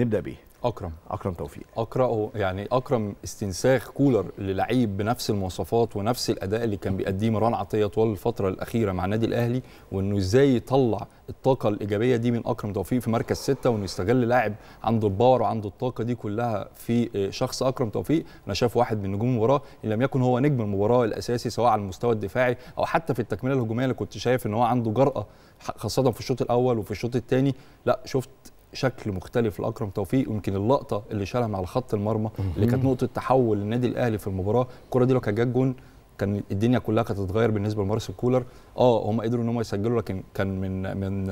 نبدا بيه اكرم اكرم توفيق اقراه يعني اكرم استنساخ كولر للعيب بنفس المواصفات ونفس الاداء اللي كان بيقدمه مروان عطيه طوال الفتره الاخيره مع النادي الاهلي وانه ازاي يطلع الطاقه الايجابيه دي من اكرم توفيق في مركز ستة وانه يستغل لاعب عنده الباور وعنده الطاقه دي كلها في آه، شخص اكرم توفيق انا شايف واحد من نجوم المباراه ان لم يكن هو نجم المباراه الاساسي سواء على المستوى الدفاعي او حتى في التكمله الهجوميه اللي كنت شايف ان هو عنده جراه خاصه في الشوط الاول وفي الشوط الثاني لا شفت شكل مختلف لاكرم توفيق ويمكن اللقطه اللي شالها مع خط المرمى اللي كانت نقطه تحول للنادي الاهلي في المباراه الكره دي لو كانت جت جون كان الدنيا كلها كانت هتتغير بالنسبه لمارسيل كولر اه هم قدروا ان هم يسجلوا لكن كان من من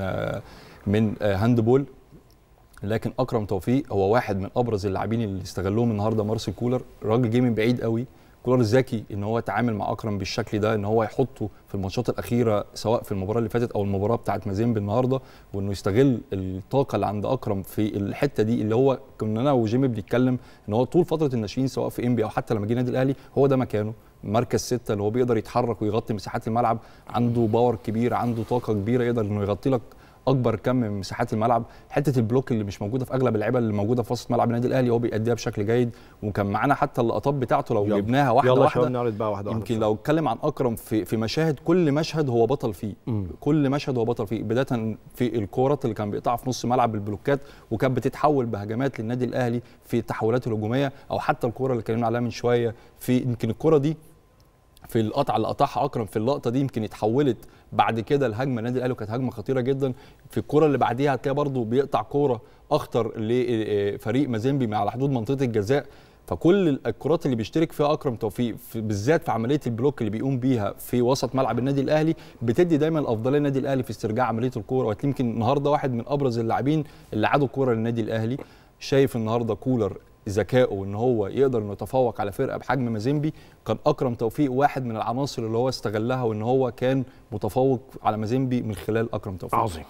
من آه، هاند بول لكن اكرم توفيق هو واحد من ابرز اللاعبين اللي استغلوهم النهارده مارسيل كولر راجل جه من بعيد قوي كولر ذكي ان هو يتعامل مع اكرم بالشكل ده ان هو يحطه في الماتشات الاخيره سواء في المباراه اللي فاتت او المباراه بتاعه مازيمب النهارده وانه يستغل الطاقه اللي عند اكرم في الحته دي اللي هو كنا انا وجيمي بنتكلم ان هو طول فتره الناشئين سواء في انبي او حتى لما جه النادي الاهلي هو ده مكانه مركز ستة اللي هو بيقدر يتحرك ويغطي مساحات الملعب عنده باور كبير عنده طاقه كبيره يقدر انه يغطي لك اكبر كم من مساحات الملعب حته البلوك اللي مش موجوده في اغلب اللعيبه اللي موجوده في وسط ملعب النادي الاهلي هو بيأديها بشكل جيد وكان معانا حتى اللقطات بتاعته لو جبناها واحده يلا واحده نعرض بقى واحده يمكن واحدة. لو اتكلم عن اكرم في في مشاهد كل مشهد هو بطل فيه م. كل مشهد هو بطل فيه بدايه في الكورات اللي كان بيقطعها في نص ملعب بالبلوكات وكانت بتتحول بهجمات للنادي الاهلي في التحولات الهجوميه او حتى الكوره اللي اتكلمنا عليها من شويه في يمكن الكوره دي في القطعه اللي قطعها اكرم في اللقطه دي يمكن اتحولت بعد كده الهجمه النادي الاهلي كانت هجمه خطيره جدا في الكوره اللي بعديها هتلاقي برضه بيقطع كوره اخطر لفريق مازيمبي على حدود منطقه الجزاء فكل الكرات اللي بيشترك فيها اكرم توفيق في بالذات في عمليه البلوك اللي بيقوم بيها في وسط ملعب النادي الاهلي بتدي دايما الافضليه للنادي الاهلي في استرجاع عمليه الكوره يمكن النهارده واحد من ابرز اللاعبين اللي عادوا الكوره للنادي الاهلي شايف النهارده كولر ذكائه ان هو يقدر انه يتفوق على فرقه بحجم مازيمبي كان اكرم توفيق واحد من العناصر اللي هو استغلها وان هو كان متفوق على مازيمبي من خلال اكرم توفيق عظيم